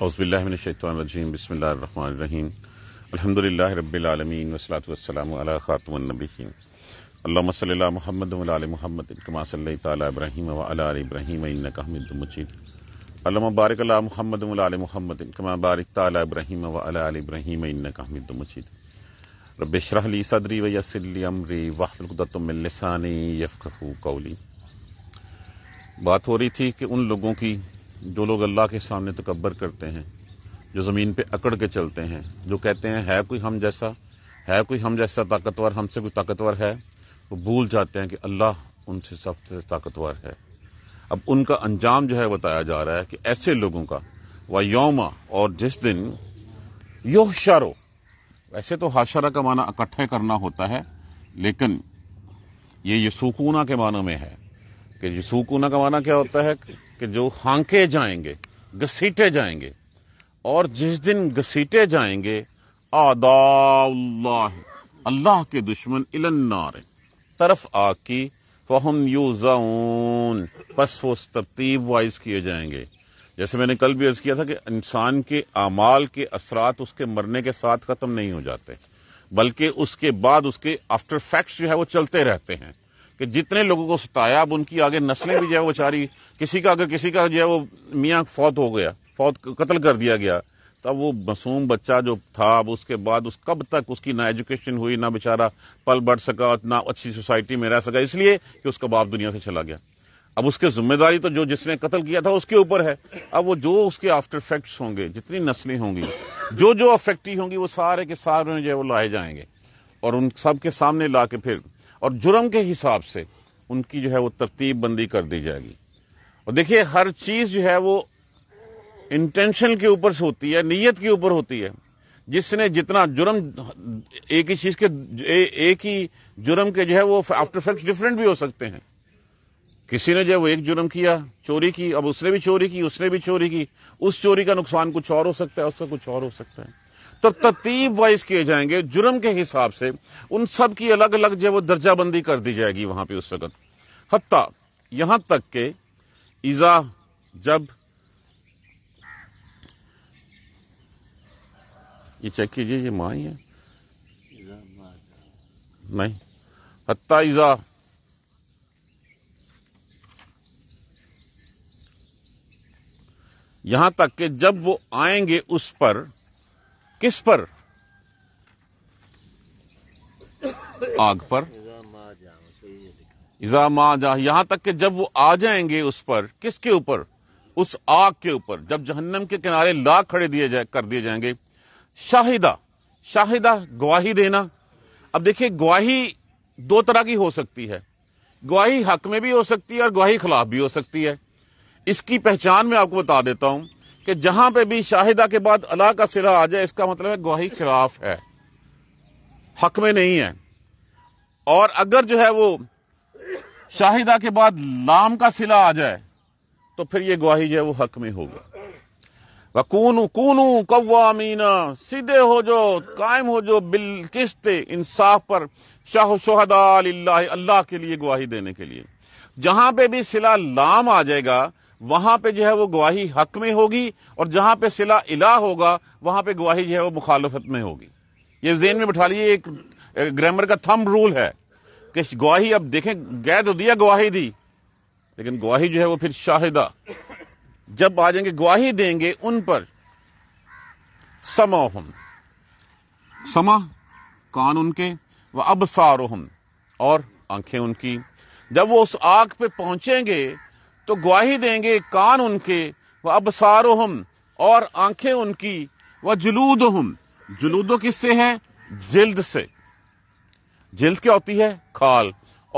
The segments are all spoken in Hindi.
हौसबिल्लाशतरजीम बसमीम अलहमदिल्ला रबालमीन वसलात वसलम अल्लाम महमद महमद महमद महमद सदरी वयसली कौली बात हो रही थी कि उन लोगों की जो लोग अल्लाह के सामने तकबर करते हैं जो ज़मीन पे अकड़ के चलते हैं जो कहते हैं है कोई हम जैसा है कोई हम जैसा ताकतवर हमसे कोई ताकतवर है वो भूल जाते हैं कि अल्लाह उनसे सबसे ताकतवर है अब उनका अंजाम जो है बताया जा रहा है कि ऐसे लोगों का व योमा और जिस दिन यो शारो वैसे तो हाशरा का माना इकट्ठे करना होता है लेकिन ये यसूकूना के मानों में है कि यसूकूना का माना क्या होता है कि जो हांके जाएंगे घसीटे जाएंगे और जिस दिन घसीटे जाएंगे आदाउल्लाह अल्लाह के दुश्मन इलन्नार तरफ आकी फहम यूजाउन बस वो तरतीब वाइज किए जाएंगे जैसे मैंने कल भी अर्ज किया था कि इंसान के अमाल के असरात उसके मरने के साथ ख़त्म नहीं हो जाते बल्कि उसके बाद उसके आफ्टर फैक्ट्स जो है वो चलते रहते हैं कि जितने लोगों को सताया अब उनकी आगे नस्लें भी जो है वो बेचारी किसी का अगर किसी का जो है वो मियाँ फौत हो गया फौत कत्ल कर दिया गया तब वो मासूम बच्चा जो था अब उसके बाद उस कब तक उसकी ना एजुकेशन हुई ना बेचारा पल बढ़ सका ना अच्छी सोसाइटी में रह सका इसलिए कि उसका बाप दुनिया से चला गया अब उसके जिम्मेदारी तो जो जिसने कत्ल किया था उसके ऊपर है अब वो जो उसके आफ्टर इफेक्ट्स होंगे जितनी नस्लें होंगी जो जो अफेक्टिव होंगी वो सारे के सारे जो है वो लाए जाएंगे और उन सब के सामने ला के फिर और जुर्म के हिसाब से उनकी जो है वो तरतीब बंदी कर दी जाएगी और देखिए हर चीज़ जो है वो इंटेंशन के ऊपर से होती है नीयत के ऊपर होती है जिसने जितना जुर्म एक ही चीज़ के ए, एक ही जुर्म के जो है वो आफ्टर फैक्ट डिफरेंट भी हो सकते हैं किसी ने जो है वो एक जुर्म किया चोरी की अब उसने भी चोरी की उसने भी चोरी की उस चोरी का नुकसान कुछ और हो सकता है उसका कुछ और हो सकता है तो तरतीब वाइज किए जाएंगे जुर्म के हिसाब से उन सब की अलग अलग जो वो दर्जाबंदी कर दी जाएगी वहां पे उस वक्त हत्ता यहां तक के ईज़ा जब ये चेक कीजिए ये माँ ही है नहीं हत्ता ईज़ा यहां तक कि जब वो आएंगे उस पर किस पर आग पर इजामा जा यहां तक कि जब वो आ जाएंगे उस पर किसके ऊपर उस आग के ऊपर जब जहन्नम के किनारे ला खड़े दिए जाए कर दिए जाएंगे शाहिदा शाहिदा गवाही देना अब देखिए गवाही दो तरह की हो सकती है गवाही हक में भी हो सकती है और गवाही खिलाफ भी हो सकती है इसकी पहचान मैं आपको बता देता हूं कि जहां पे भी शाहिदा के बाद अला का सिला आ जाए इसका मतलब है गवाही खिलाफ है हक में नहीं है और अगर जो है वो शाहिदा के बाद लाम का सिला आ जाए तो फिर ये गवाही जो है वो हक में होगा वकून कूनू कवामीना सीधे हो जो कायम हो जो बिल किस्त इंसाफ पर शाह शोहदा अल्लाह के लिए गवाही देने के लिए जहां पे भी सिला लाम आ जाएगा वहां पे जो है वो गवाही हक में होगी और जहां पे सिला इला होगा वहां पे गवाही जो है वो मुखालफत में होगी ये जेन में बैठा लिए एक ग्रामर का थम रूल है कि गवाही अब देखें गए तो दिया गवाही दी लेकिन गवाही जो है वो फिर शाहिदा जब आ जाएंगे गवाही देंगे उन पर समोहम समा कान उनके व अब सारोहम और आंखें उनकी जब वो उस आग पे पहुंचेंगे तो गवाही देंगे कान उनके व अबसारो हम और आंखें उनकी व जुलूद हम जुलूदो किससे हैं जिल्द से जिल्द क्या होती है खाल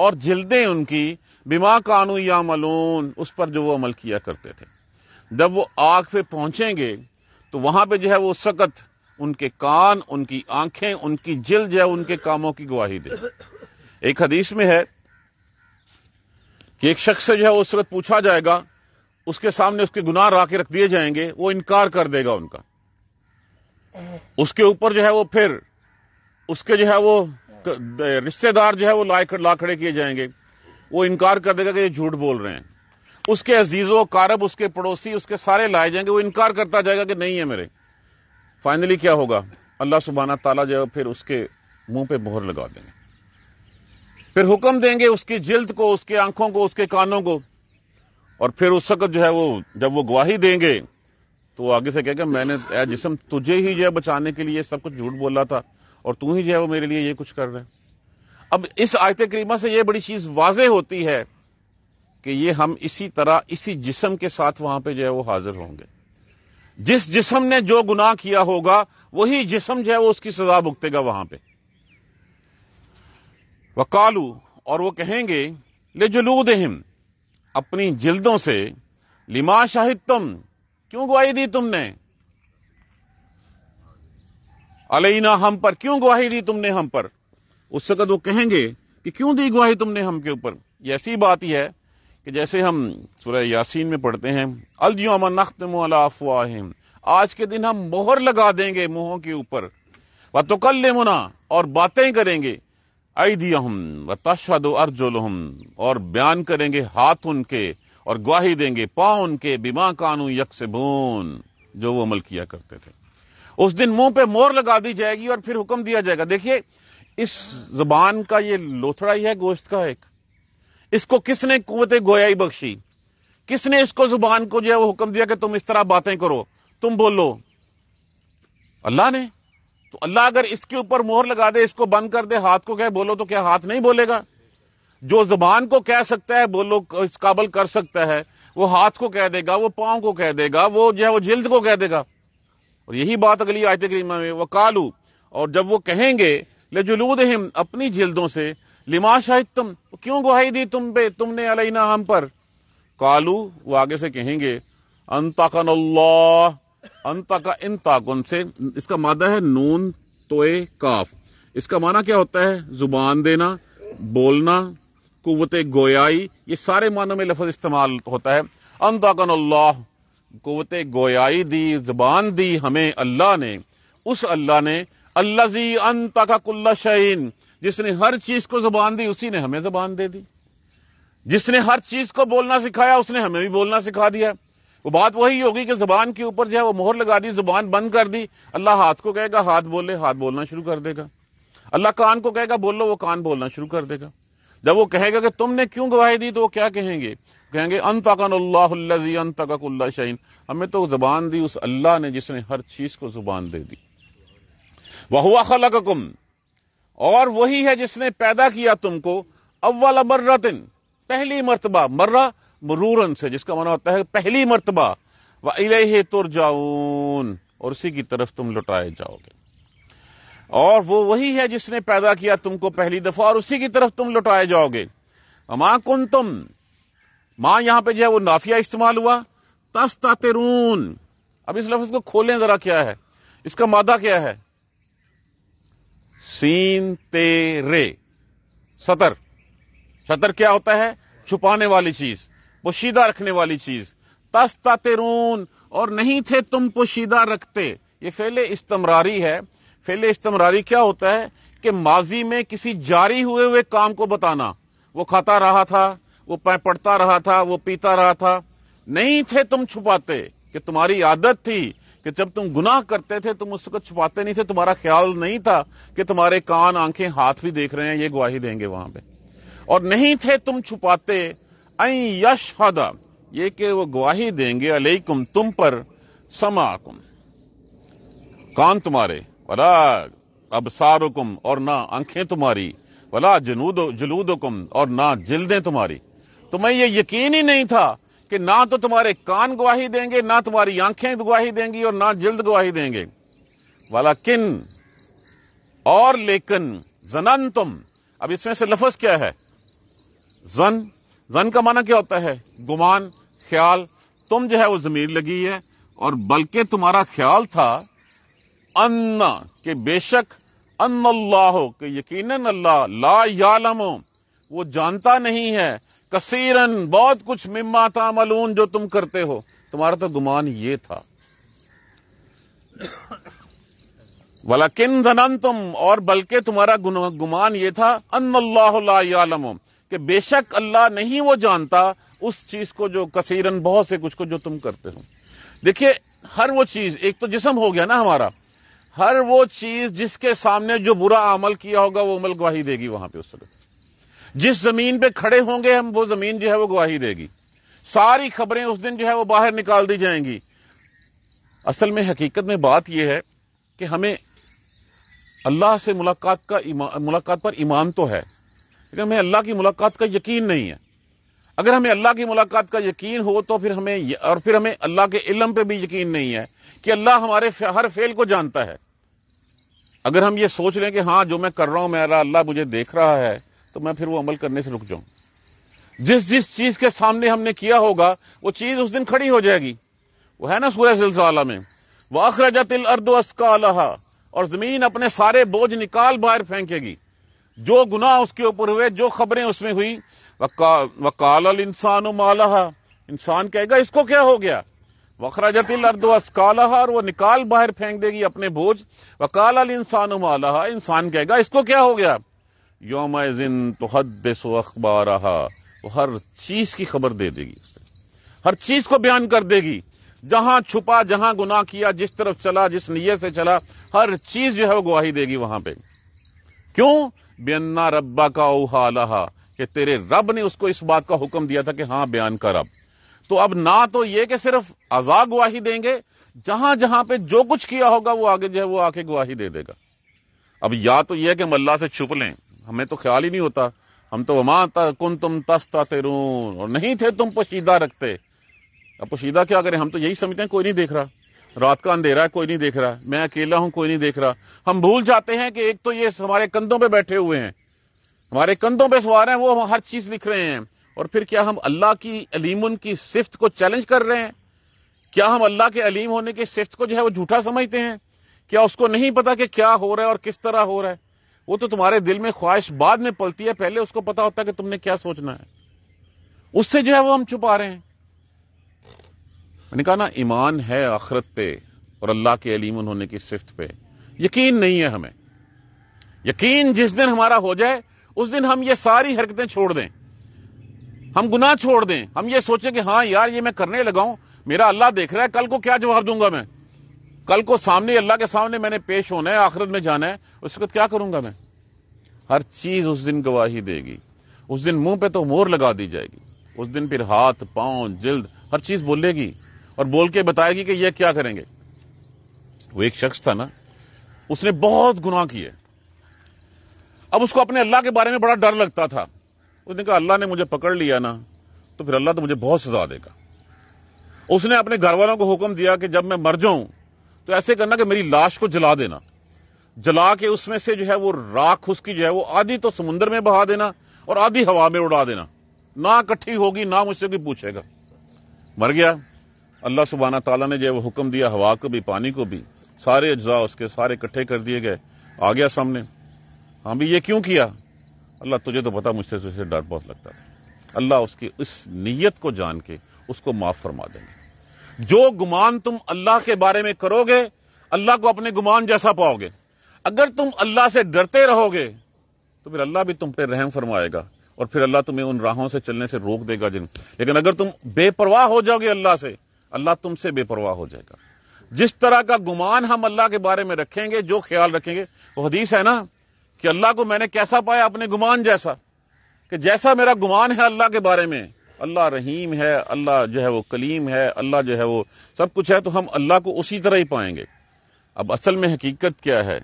और जिल्दें उनकी बीमा कानू या मलून उस पर जो वो अमल किया करते थे जब वो आग पे पहुंचेंगे तो वहां पे जो है वो सख्त उनके कान उनकी आंखें उनकी जिल जो है उनके कामों की गवाही दे एक हदीस में है कि एक शख्स से जो है उस वक्त पूछा जाएगा उसके सामने उसके गुनाह रा के रख दिए जाएंगे वो इनकार कर देगा उनका उसके ऊपर जो है वो फिर उसके जो है वो रिश्तेदार जो है वो लाए ला खड़े किए जाएंगे वो इनकार कर देगा कि ये झूठ बोल रहे हैं उसके अजीजों कारब उसके पड़ोसी उसके सारे लाए जाएंगे वो इनकार करता जाएगा कि नहीं है मेरे फाइनली क्या होगा अल्लाह सुबहाना ताला जो है फिर उसके मुंह पे मोहर लगा देंगे फिर हुक्म देंगे उसकी जिल्द को उसके आंखों को उसके कानों को और फिर उस वक्त जो है वो जब वो गवाही देंगे तो आगे से कहेगा मैंने जिसम तुझे ही जो है बचाने के लिए सब कुछ झूठ बोला था और तू ही जो है वो मेरे लिए ये कुछ कर रहे अब इस आयत करीमा से ये बड़ी चीज वाज होती है कि ये हम इसी तरह इसी जिसम के साथ वहां पे जो है वो हाजिर होंगे जिस जिसम ने जो गुनाह किया होगा वही जिसम जो है वो उसकी सजा भुगतेगा वहां पे वकालू और वो कहेंगे ले हिम अपनी जिल्दों से लिमा शाहिद तुम क्यों गुवाही दी तुमने अलैना हम पर क्यों गुवाही दी तुमने हम पर उस वक्त वो कहेंगे कि क्यों दी गुवाही तुमने हम के ऊपर ये ऐसी बात ही है कि जैसे हम सुरह यासीन में पढ़ते हैं अलजोम नख्तम आज के दिन हम मोहर लगा देंगे मुंहों के ऊपर व तो कल मुना और बातें करेंगे ऐदियहम व तशद अर्जुलहम और बयान करेंगे हाथ उनके और गवाही देंगे पाँव उनके बिमा कानू यकसबून जो वो अमल किया करते थे उस दिन मुंह पे मोर लगा दी जाएगी और फिर हुक्म दिया जाएगा देखिए इस जबान का ये लोथड़ा ही है गोश्त का एक इसको किसने कुत गोयाई बख्शी किसने इसको जुबान को जो है वो हुक्म दिया कि तुम इस तरह बातें करो तुम बोलो अल्लाह ने तो अल्लाह अगर इसके ऊपर मोहर लगा दे इसको बंद कर दे हाथ को कह बोलो तो क्या हाथ नहीं बोलेगा जो जुबान को कह सकता है बोलो इस काबल कर सकता है वो हाथ को कह देगा वो पांव को कह देगा वो जो है वो जिल्द को कह देगा और यही बात अगली आयत करीमा में वो कालू और जब वो कहेंगे जुलूद हिम अपनी जिल्दों से लिमा शाहिद तुम तो क्यों गुहाई दी तुम पे तुमने अलैना हम पर कालू वो आगे से कहेंगे अंताकन अल्लाह अंता का इन ताकुन से इसका मादा है नून तोए काफ इसका माना क्या होता है जुबान देना बोलना कुत गोयाई ये सारे मानों में लफज इस्तेमाल होता है अंताकन अल्लाह कुत गोयाई दी जुबान दी हमें अल्लाह ने उस अल्लाह ने अल्लाजी अंता का कुल्ला शहीन जिसने हर चीज को जुबान दी उसी ने हमें जुबान दे दी जिसने हर चीज को बोलना सिखाया उसने हमें भी बोलना सिखा दिया वो बात वही होगी कि जुबान के ऊपर जो है वो मोहर लगा दी जुबान बंद कर दी अल्लाह हाथ को कहेगा हाथ बोले हाथ बोलना शुरू कर देगा अल्लाह कान को कहेगा बोलो वो कान बोलना शुरू कर देगा जब वो कहेगा कि तुमने क्यों गवाही दी तो वो क्या कहेंगे कहेंगे शहीन हमें तो जुबान दी उस अल्लाह ने जिसने हर चीज को जुबान दे दी वह हुआ खलकुम और वही है जिसने पैदा किया तुमको अव्वल मर्रतिन पहली मरतबा मर्रा मरूरन से जिसका माना होता है पहली मरतबा व तुर जाऊन और उसी की तरफ तुम लुटाए जाओगे और वो वही है जिसने पैदा किया तुमको पहली दफा और उसी की तरफ तुम लुटाए जाओगे माँ कुन तुम माँ यहां पर जो है वो नाफिया इस्तेमाल हुआ तेरून अब इस लफ्ज को खोलें जरा क्या है इसका मादा क्या है सीन तेरे सतर सतर क्या होता है छुपाने वाली चीज पोशीदा रखने वाली चीज तस्ता तेरून और नहीं थे तुम पोशीदा रखते ये फेले इस्तमरारी है फेले इस्तमरारी क्या होता है कि माजी में किसी जारी हुए हुए काम को बताना वो खाता रहा था वो पढ़ता रहा था वो पीता रहा था नहीं थे तुम छुपाते कि तुम्हारी आदत थी कि जब तुम गुनाह करते थे तुम उसको छुपाते नहीं थे तुम्हारा ख्याल नहीं था कि तुम्हारे कान आंखें हाथ भी देख रहे हैं ये गवाही देंगे वहां पे और नहीं थे तुम छुपाते यशहदा ये के वो गवाही देंगे अलैकुम तुम पर समाकुम कान तुम्हारे वला सारुकुम और ना आंखें तुम्हारी वला जनूद जलूदुकुम और ना जिल्दें तुम्हारी तुम्हें तो ये यकीन ही नहीं था कि ना तो तुम्हारे कान गवाही देंगे ना तुम्हारी आंखें गवाही देंगी और ना जिल्द गवाही देंगे वाला किन और लेकिन जनन तुम अब इसमें से लफज क्या है जन जन का माना क्या होता है गुमान ख्याल तुम जो है वो जमीन लगी है और बल्कि तुम्हारा ख्याल था अन्ना के बेशक अन्न अल्लाह के यकीन अल्लाह ला यालम वो जानता नहीं है कसीरन बहुत कुछ मिम्मा मलून जो तुम करते हो तुम्हारा तो गुमान ये था वाला किन जनन तुम और बल्कि तुम्हारा गुमान ये था अन्न अल्लाह ला यालम कि बेशक अल्लाह नहीं वो जानता उस चीज को जो कसीरन बहुत से कुछ को जो तुम करते हो देखिए हर वो चीज एक तो जिसम हो गया ना हमारा हर वो चीज जिसके सामने जो बुरा अमल किया होगा वो अमल गवाही देगी वहां पे उस वक्त जिस जमीन पे खड़े होंगे हम वो जमीन जो है वो गवाही देगी सारी खबरें उस दिन जो है वो बाहर निकाल दी जाएंगी असल में हकीकत में बात यह है कि हमें अल्लाह से मुलाकात का मुलाकात पर ईमान तो है लेकिन हमें अल्लाह की मुलाकात का यकीन नहीं है अगर हमें अल्लाह की मुलाकात का यकीन हो तो फिर हमें और फिर हमें अल्लाह के इलम पे भी यकीन नहीं है कि अल्लाह हमारे हर फेल को जानता है अगर हम ये सोच लें कि हाँ जो मैं कर रहा हूं मेरा अल्लाह मुझे देख रहा है तो मैं फिर वो अमल करने से रुक जाऊं जिस जिस चीज के सामने हमने किया होगा वो चीज उस दिन खड़ी हो जाएगी वो है ना सूर्य सिलसिला में तिल अर्द अस्का और जमीन अपने सारे बोझ निकाल बाहर फेंकेगी जो गुनाह उसके ऊपर हुए जो खबरें उसमें हुई वका, वकाल इंसान इंसान कहेगा इसको क्या हो गया वखराजतिल अर्दस्काला और वो निकाल बाहर फेंक देगी अपने बोझ वकाल अल इंसान इंसान कहेगा इसको क्या हो गया योम जिन तहदस अखबार वो हर चीज की खबर दे देगी हर चीज को बयान कर देगी जहां छुपा जहां गुनाह किया जिस तरफ चला जिस नीयत से चला हर चीज जो है वो गवाही देगी वहां पे क्यों बेन्ना रब्बा का ओहा कि तेरे रब ने उसको इस बात का हुक्म दिया था कि हाँ बयान कर अब तो अब ना तो ये कि सिर्फ आजा गुवाही देंगे जहां जहां पे जो कुछ किया होगा वो आगे जो है वो आके गुवाही दे देगा अब या तो यह कि हम अल्लाह से छुप लें हमें तो ख्याल ही नहीं होता हम तो वमा कुन तुम तस्ता तेरू और नहीं थे तुम पोशीदा रखते अब पोशीदा क्या करें हम तो यही समझते हैं कोई नहीं देख रहा रात का अंधेरा है कोई नहीं देख रहा मैं अकेला हूं कोई नहीं देख रहा हम भूल जाते हैं कि एक तो ये हमारे कंधों पे बैठे हुए हैं हमारे कंधों पे सवार हैं वो हम हर चीज लिख रहे हैं और फिर क्या हम अल्लाह की अलीम की सिफ्त को चैलेंज कर रहे हैं क्या हम अल्लाह के अलीम होने की सिफ्त को जो है वो झूठा समझते हैं क्या उसको नहीं पता कि क्या हो रहा है और किस तरह हो रहा है वो तो तुम्हारे दिल में ख्वाहिश बाद में पलती है पहले उसको पता होता है कि तुमने क्या सोचना है उससे जो है वो हम छुपा रहे हैं मैंने कहा ना ईमान है आखरत पे और अल्लाह के अलीमन होने की सिफ्त पे यकीन नहीं है हमें यकीन जिस दिन हमारा हो जाए उस दिन हम ये सारी हरकतें छोड़ दें हम गुनाह छोड़ दें हम ये सोचें कि हाँ यार ये मैं करने लगाऊं मेरा अल्लाह देख रहा है कल को क्या जवाब दूंगा मैं कल को सामने अल्लाह के सामने मैंने पेश होना है आखिरत में जाना है उस वक्त क्या करूंगा मैं हर चीज उस दिन गवाही देगी उस दिन मुंह पे तो मोर लगा दी जाएगी उस दिन फिर हाथ पांव जिल्द हर चीज बोलेगी और बोल के बताएगी कि ये क्या करेंगे वो एक शख्स था ना उसने बहुत गुनाह किए अब उसको अपने अल्लाह के बारे में बड़ा डर लगता था उसने कहा अल्लाह ने मुझे पकड़ लिया ना तो फिर अल्लाह तो मुझे बहुत सजा देगा उसने अपने घर वालों को हुक्म दिया कि जब मैं मर जाऊं तो ऐसे करना कि मेरी लाश को जला देना जला के उसमें से जो है वो राख उसकी जो है वो आधी तो समुन्द्र में बहा देना और आधी हवा में उड़ा देना ना इकट्ठी होगी ना मुझसे कोई पूछेगा मर गया अल्लाह सुबहाना तला ने जो हुक्म दिया हवा को भी पानी को भी सारे अज्जा उसके सारे इकट्ठे कर दिए गए आ गया सामने हाँ भी ये क्यों किया अल्लाह तुझे तो पता मुझसे तुझे डर बहुत लगता था अल्लाह उसकी इस नीयत को जान के उसको माफ़ फरमा देंगे जो गुमान तुम अल्लाह के बारे में करोगे अल्लाह को अपने गुमान जैसा पाओगे अगर तुम अल्लाह से डरते रहोगे तो फिर अल्लाह भी तुम पे रहम फरमाएगा और फिर अल्लाह तुम्हें उन राहों से चलने से रोक देगा जिन लेकिन अगर तुम बेपरवाह हो जाओगे अल्लाह से अल्लाह तुमसे बेपरवाह हो जाएगा जिस तरह का गुमान हम अल्लाह के बारे में रखेंगे जो ख्याल रखेंगे वो हदीस है ना कि अल्लाह को मैंने कैसा पाया अपने गुमान जैसा कि जैसा मेरा गुमान है अल्लाह के बारे में अल्लाह रहीम है अल्लाह जो है वो कलीम है अल्लाह जो है वो सब कुछ है तो हम अल्लाह को उसी तरह ही पाएंगे अब असल में हकीकत क्या है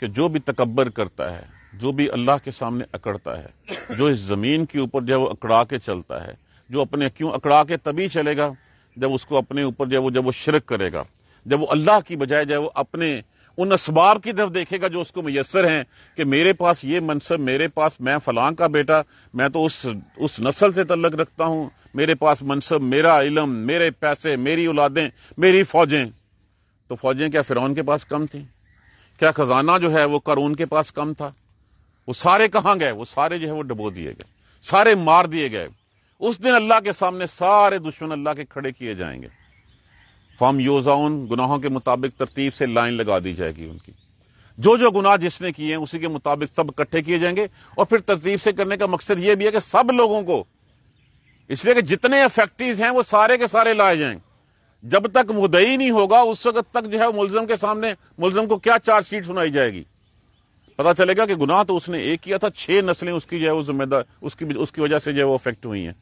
कि जो भी तकबर करता है जो भी अल्लाह के सामने अकड़ता है जो इस ज़मीन के ऊपर जो है वो अकड़ा के चलता है जो अपने क्यों अकड़ा के तभी चलेगा जब उसको अपने ऊपर जब वो जब वो शिरक करेगा जब वो अल्लाह की बजाय जब वो अपने उन इसबाब की तरफ देखेगा जो उसको मैसर हैं कि मेरे पास ये मनसब मेरे पास मैं फलां का बेटा मैं तो उस उस नस्ल से तल्लक रखता हूँ मेरे पास मनसब मेरा इलम मेरे पैसे मेरी औलादें मेरी फौजें तो फौजें क्या फिरौन के पास कम थी क्या खजाना जो है वो करून के पास कम था वो सारे कहाँ गए वो सारे जो है वो डबो दिए गए सारे मार दिए गए उस दिन अल्लाह के सामने सारे दुश्मन अल्लाह के खड़े किए जाएंगे फॉर्म योजाउन गुनाहों के मुताबिक तरतीब से लाइन लगा दी जाएगी उनकी जो जो गुनाह जिसने किए हैं उसी के मुताबिक सब इकट्ठे किए जाएंगे और फिर तरतीब से करने का मकसद यह भी है कि सब लोगों को इसलिए कि जितने फैक्ट्रीज हैं वो सारे के सारे लाए जाएं जब तक मुदई नहीं होगा उस वक्त तक जो है मुलजम के सामने मुलजम को क्या चार्जशीट सुनाई जाएगी पता चलेगा कि गुनाह तो उसने एक किया था छह नस्लें उसकी जो है वो जिम्मेदार उसकी उसकी वजह से जो है वो अफेक्ट हुई हैं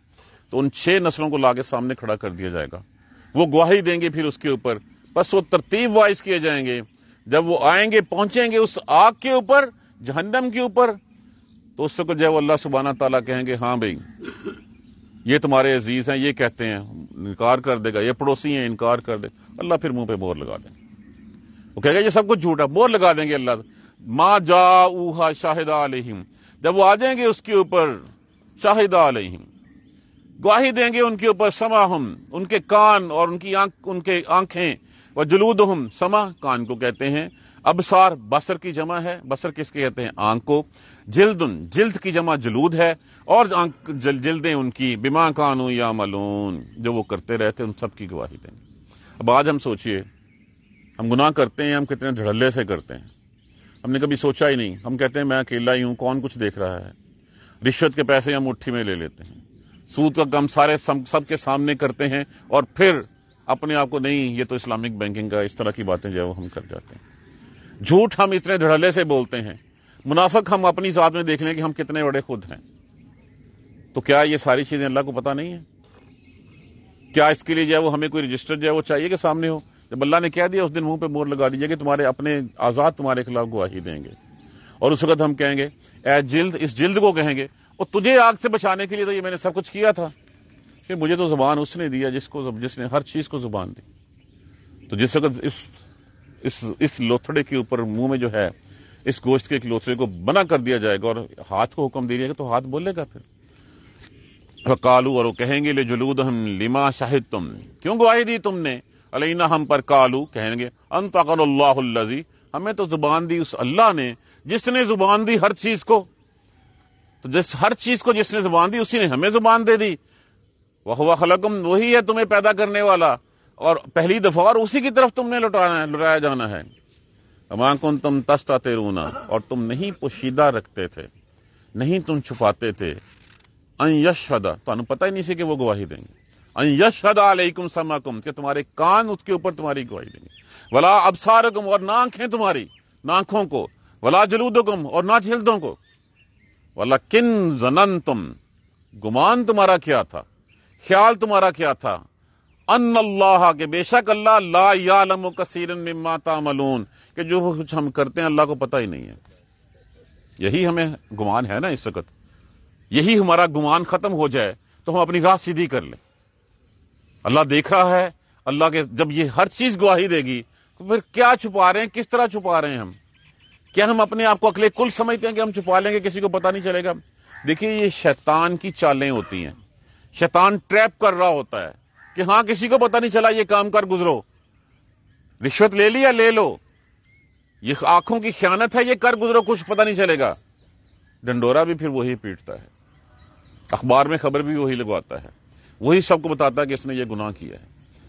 तो उन छह नस्लों को लाके सामने खड़ा कर दिया जाएगा वो गवाही देंगे फिर उसके ऊपर बस वो तरतीब वाइज किए जाएंगे जब वो आएंगे पहुंचेंगे उस आग के ऊपर जहन्नम के ऊपर तो उसको जो अल्लाह सुबहाना तला कहेंगे हाँ भाई ये तुम्हारे अजीज हैं ये कहते हैं इनकार कर देगा ये पड़ोसी हैं इनकार कर दे अल्लाह फिर मुंह पे मोर लगा देंगे वो कहेगा ये सब कुछ झूठा मोर लगा देंगे अल्लाह माँ जा ऊहा शाहिदा अलहिम जब वो आ जाएंगे उसके ऊपर शाहिदा अलहिम गवाही देंगे उनके ऊपर समा हम उनके कान और उनकी आंख उनके आंखें व जुलूद हम समा कान को कहते हैं अबसार बसर की जमा है बसर किसके कहते हैं आंख को जिल्दन जिल्द की जमा जुलूद है और आंख जल जिल्दें उनकी बिमा कानू या मलून जो वो करते रहते उन सब की गवाही देंगे अब आज हम सोचिए हम गुनाह करते हैं हम कितने धड़ल्ले से करते हैं हमने कभी सोचा ही नहीं हम कहते हैं मैं अकेला ही हूँ कौन कुछ देख रहा है रिश्वत के पैसे हम मुट्ठी में ले लेते हैं सूद का गम सारे सबके सामने करते हैं और फिर अपने आप को नहीं ये तो इस्लामिक बैंकिंग का इस तरह की बातें जो है वो हम कर जाते हैं झूठ हम इतने धड़ल्ले से बोलते हैं मुनाफक हम अपनी जात में देख लें कि हम कितने बड़े खुद हैं तो क्या ये सारी चीज़ें अल्लाह को पता नहीं है क्या इसके लिए जो है वो हमें कोई रजिस्टर जो है वो चाहिए कि सामने हो जब अल्लाह ने कह दिया उस दिन मुंह पे मोर लगा दीजिए कि तुम्हारे अपने आज़ाद तुम्हारे खिलाफ गुआही देंगे और उस वक्त हम कहेंगे ए जिल्द इस जिल्द को कहेंगे और तुझे आग से बचाने के लिए तो ये मैंने सब कुछ किया था कि मुझे तो ज़ुबान उसने दिया जिसको जिसने हर चीज़ को ज़ुबान दी तो जिस वक्त इस इस इस लोथड़े के ऊपर मुंह में जो है इस गोश्त के एक लोथड़े को बना कर दिया जाएगा और हाथ को हुक्म दे दिया तो हाथ बोलेगा फिर कालू और वो कहेंगे ले जुलूद हम लिमा शाहिद तुम क्यों गुआही दी तुमने अलैना हम पर कालू कहेंगे अकल्लाजी हमें तो जुबान दी उस अल्लाह ने जिसने जुबान दी हर चीज को तो जिस हर चीज को जिसने जुबान दी उसी ने हमें जुबान दे दी वह खलकम वही है तुम्हें पैदा करने वाला और पहली दफा और उसी की तरफ तुमने लुटाना है लुटाया जाना है अमाकुन तुम तस्ता तेरूना और तुम नहीं पोशीदा रखते थे नहीं तुम छुपाते थे अन यशदा तो पता ही नहीं सी कि वो गवाही देंगे अन यशदा अलैकुम समाकुम कि तुम्हारे कान उसके ऊपर तुम्हारी गवाही देंगे वला अबसारकुम और ना आंखें तुम्हारी ना आंखों को वला जलूदकुम और ना झिल्दों को वाला किन जनन तुम गुमान तुम्हारा क्या था ख्याल तुम्हारा क्या था अन अल्लाह के बेशक अल्लाह ला यालम कसीरन मिम्मा तामलून जो कुछ हम करते हैं अल्लाह को पता ही नहीं है यही हमें गुमान है ना इस वक्त यही हमारा गुमान खत्म हो जाए तो हम अपनी राह सीधी कर लें अल्लाह देख रहा है अल्लाह के जब ये हर चीज गुवाही देगी तो फिर क्या छुपा रहे हैं किस तरह छुपा रहे हैं हम क्या हम अपने आप को अकेले कुल समझते हैं कि हम छुपा लेंगे किसी को पता नहीं चलेगा देखिए ये शैतान की चालें होती हैं शैतान ट्रैप कर रहा होता है कि हाँ किसी को पता नहीं चला ये काम कर गुजरो रिश्वत ले लिया ले लो ये आंखों की ख्यानत है ये कर गुजरो कुछ पता नहीं चलेगा डंडोरा भी फिर वही पीटता है अखबार में खबर भी वही लगवाता है वही सबको बताता है कि इसने ये गुनाह किया है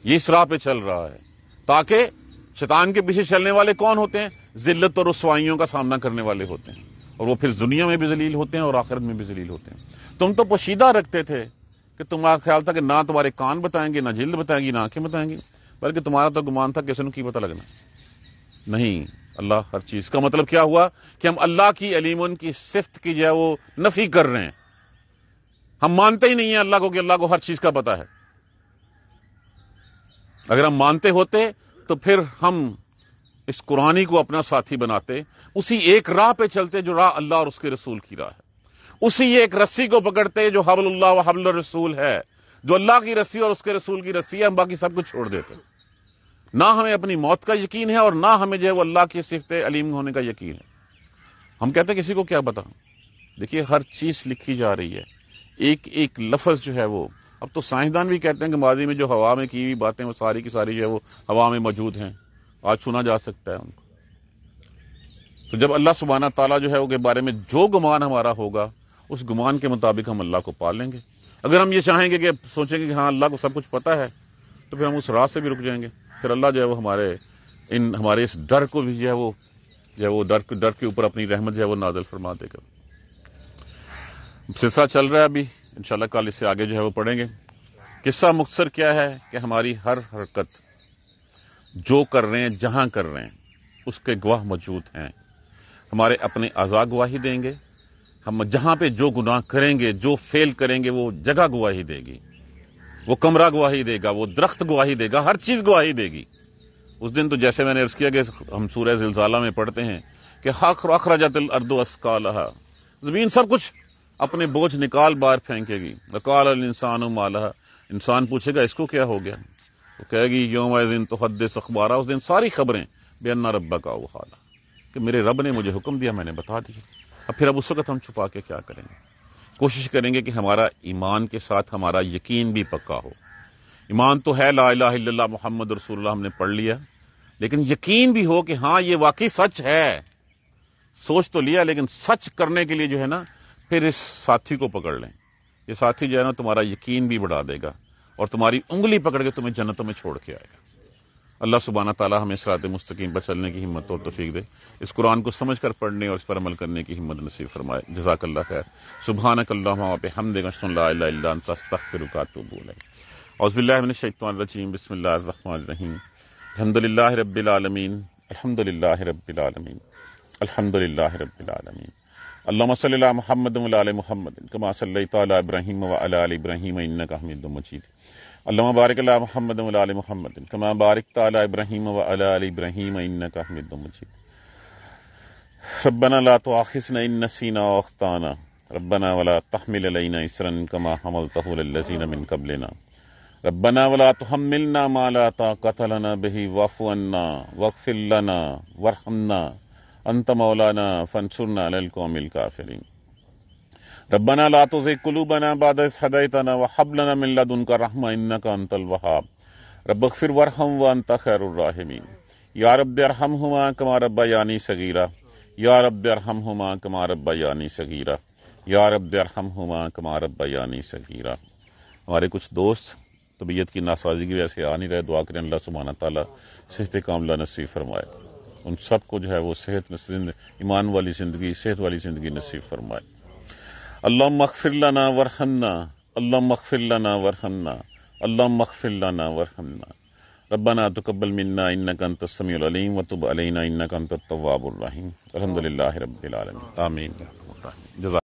ये इस राह पे चल रहा है ताकि शैतान के पीछे चलने वाले कौन होते हैं जिल्लत और रसवाइयों का सामना करने वाले होते हैं और वो फिर दुनिया में भी जलील होते हैं और आखिरत में भी जलील होते हैं तुम तो पोशीदा रखते थे कि तुम्हारा ख्याल था कि ना तुम्हारे कान बताएंगे ना जिल्द बताएंगे ना आंखें बताएंगे बल्कि तुम्हारा तो गुमान था किसी की पता लगना नहीं अल्लाह हर चीज़ का मतलब क्या हुआ कि हम अल्लाह की अलीमन की सिफ्त की जो है वो नफी कर रहे हैं हम मानते ही नहीं है अल्लाह को कि अल्लाह को हर चीज़ का पता है अगर हम मानते होते तो फिर हम इस कुरानी को अपना साथी बनाते उसी एक राह पे चलते जो राह अल्लाह और उसके रसूल की राह है उसी एक रस्सी को पकड़ते जो हबल्ला व हबल रसूल है जो अल्लाह की रस्सी और उसके रसूल की रस्सी है हम बाकी सब कुछ छोड़ देते ना हमें अपनी मौत का यकीन है और ना हमें जो है वो अल्लाह की सिफत अलीम होने का यकीन है हम कहते हैं किसी को क्या बताऊं देखिए हर चीज लिखी जा रही है एक एक लफज जो है वो अब तो साइंसदान भी कहते हैं कि माजी में जो हवा में की हुई बातें वो सारी की सारी जो है वो हवा में मौजूद हैं आज सुना जा सकता है उनको तो जब अल्लाह सुबहाना ताला जो है उनके बारे में जो गुमान हमारा होगा उस गुमान के मुताबिक हम अल्लाह को पालेंगे अगर हम ये चाहेंगे कि सोचेंगे कि हाँ अल्लाह को सब कुछ पता है तो फिर हम उस रात से भी रुक जाएंगे फिर अल्लाह जो है वो हमारे इन हमारे इस डर को भी जो है वो जो है वो डर डर के ऊपर अपनी रहमत जो है वो नाजल फरमा देगा सिलसिला चल रहा है अभी इंशाल्लाह कल इससे आगे जो है वो पढ़ेंगे किस्सा मुख्तर क्या है कि हमारी हर हरकत जो कर रहे हैं जहां कर रहे हैं उसके गवाह मौजूद हैं हमारे अपने आज़ा गवाही देंगे हम जहां पे जो गुनाह करेंगे जो फेल करेंगे वो जगह गवाही देगी वो कमरा गवाही देगा वो दरख्त गवाही देगा हर चीज़ गवाही देगी उस दिन तो जैसे मैंने अर्ज़ किया कि हम सूर्य जिलजाला में पढ़ते हैं कि हक अखराजतल अर्दो अस्काल ज़मीन सब कुछ अपने बोझ निकाल बाहर फेंकेगी अकाल इंसान माला इंसान पूछेगा इसको क्या हो गया तो कहेगी योम दिन तो हद अखबारा उस दिन सारी खबरें बेना रब्बा का वो हाल कि मेरे रब ने मुझे हुक्म दिया मैंने बता दिया अब फिर अब उस वक्त हम छुपा के क्या करेंगे कोशिश करेंगे कि हमारा ईमान के साथ हमारा यकीन भी पक्का हो ईमान तो है ला मोहम्मद रसूल हमने पढ़ लिया लेकिन यकीन भी हो कि हाँ ये वाकई सच है सोच तो लिया लेकिन सच करने के लिए जो है ना फिर इस साथी को पकड़ लें ये साथी जो है ना तुम्हारा यकीन भी बढ़ा देगा और तुम्हारी उंगली पकड़ के तुम्हें जन्नतों में छोड़ के आएगा अल्लाह सुबाना ताली हमें सरात मुस्तकीम पर चलने की हिम्मत और तफीक दे इस कुरान को समझ कर पढ़ने और इस पर अमल करने की हिम्मत नसीब फरमाए जजाकल्ला खैर सुबहान कल्लाप हम औज़बिल्लाशतवानरजीम बसमीम अलहमदिल्ला रबालमीन अलहमदिल्ला रबालमीन अलहमदिल्ला रबालमीन अल्लाम सल महमद महमद कमा सल तब्राहिम वल इब्राहिम हमिद मजीद अल्लाम बारक महमद महमद कमा बारक ताली इब्राहिम वल इब्राहिम हमिद मजीद रबना ला तो आखिसन नसीना वख्ताना रबना वला तहमिलना इसरन कमा हमल तहलजीन मिन कबलना रबना वला तहमिलना माला ताकतलना बही वफ़ुअन्ना वक्फ़िल्लना वरहमना अंत मौलाना फनसुरना अलकौमिल काफिरीन रब्बना ला तुज़िग कुलूबना बाद इस हदैतना व हब लना मिन लदुनका रहमा इन्नका अंतल वहाब रब्बगफिर वरहम व अंत खैरुर राहिमीन या रब अरहमहुमा कमा रब्बयानी सगीरा या रब अरहमहुमा कमा रब्बयानी सगीरा या रब अरहमहुमा कमा रब्बयानी सगीरा हमारे कुछ दोस्त तबीयत की नासाजी की वजह से आ नहीं रहे दुआ करें अल्लाह सुबहाना ताली सेहत कामला नसीब फरमाए उन सबको जो है वो सेहत में ईमान वाली ज़िंदगी सेहत वाली ज़िंदगी नसीब फरमाए अल्लाह मखफिल्लाना वरहन्ना अल्लाह मखफिल्लाना वरहन्ना अल्लाह मखफिल्लाना वरहन्ना रब्बाना तकबल मन्ना इन्ना अंत समीम वतुब अलैना इन्ना अंत तवाबुर रहीम रब्बिल आमीन जज़ा